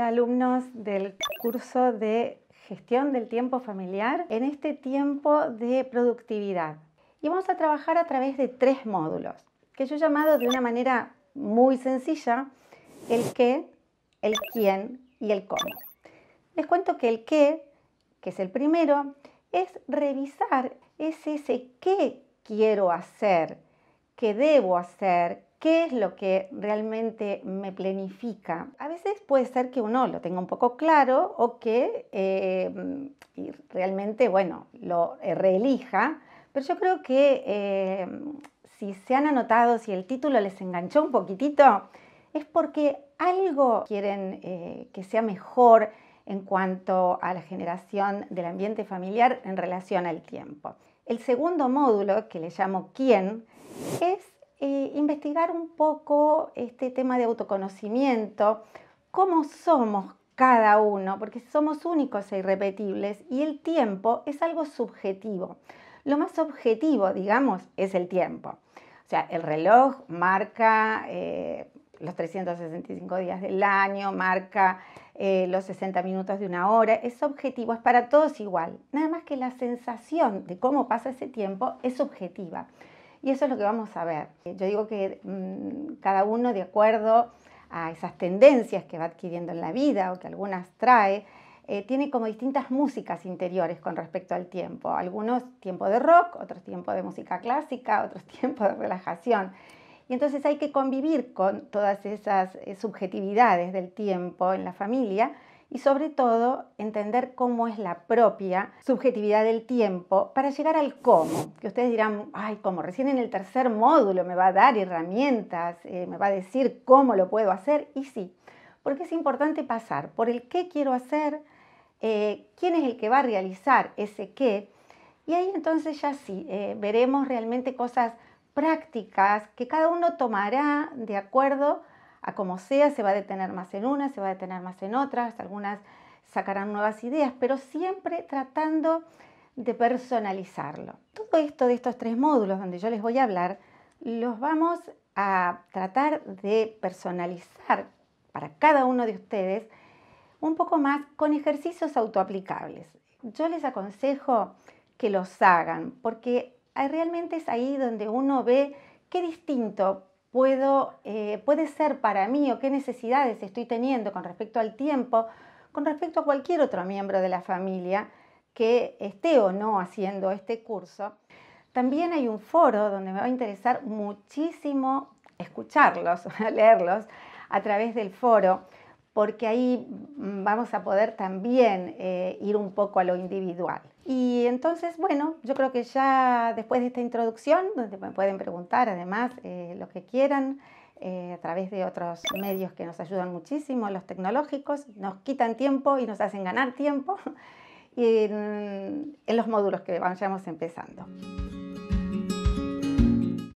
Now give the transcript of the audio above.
alumnos del curso de gestión del tiempo familiar en este tiempo de productividad. Y vamos a trabajar a través de tres módulos, que yo he llamado de una manera muy sencilla el qué, el quién y el cómo. Les cuento que el qué, que es el primero, es revisar, ese qué quiero hacer, qué debo hacer, ¿Qué es lo que realmente me planifica? A veces puede ser que uno lo tenga un poco claro o que eh, realmente, bueno, lo reelija, pero yo creo que eh, si se han anotado, si el título les enganchó un poquitito, es porque algo quieren eh, que sea mejor en cuanto a la generación del ambiente familiar en relación al tiempo. El segundo módulo, que le llamo quién, es eh, investigar un poco este tema de autoconocimiento, cómo somos cada uno, porque somos únicos e irrepetibles y el tiempo es algo subjetivo. Lo más objetivo, digamos, es el tiempo. O sea, el reloj marca eh, los 365 días del año, marca eh, los 60 minutos de una hora, es objetivo, es para todos igual. Nada más que la sensación de cómo pasa ese tiempo es subjetiva. Y eso es lo que vamos a ver. Yo digo que mm, cada uno de acuerdo a esas tendencias que va adquiriendo en la vida o que algunas trae, eh, tiene como distintas músicas interiores con respecto al tiempo. Algunos tiempo de rock, otros tiempo de música clásica, otros tiempo de relajación. Y entonces hay que convivir con todas esas eh, subjetividades del tiempo en la familia y sobre todo entender cómo es la propia subjetividad del tiempo para llegar al cómo, que ustedes dirán, ay, cómo, recién en el tercer módulo me va a dar herramientas, eh, me va a decir cómo lo puedo hacer y sí, porque es importante pasar por el qué quiero hacer, eh, quién es el que va a realizar ese qué y ahí entonces ya sí, eh, veremos realmente cosas prácticas que cada uno tomará de acuerdo a como sea, se va a detener más en una, se va a detener más en otras, algunas sacarán nuevas ideas, pero siempre tratando de personalizarlo. Todo esto de estos tres módulos donde yo les voy a hablar, los vamos a tratar de personalizar para cada uno de ustedes un poco más con ejercicios autoaplicables. Yo les aconsejo que los hagan porque realmente es ahí donde uno ve qué distinto puedo, eh, puede ser para mí o qué necesidades estoy teniendo con respecto al tiempo, con respecto a cualquier otro miembro de la familia que esté o no haciendo este curso. También hay un foro donde me va a interesar muchísimo escucharlos, leerlos a través del foro porque ahí mm, vamos a poder también eh, ir un poco a lo individual. Y entonces, bueno, yo creo que ya después de esta introducción, donde me pueden preguntar además eh, lo que quieran, eh, a través de otros medios que nos ayudan muchísimo, los tecnológicos, nos quitan tiempo y nos hacen ganar tiempo, en los módulos que vayamos empezando.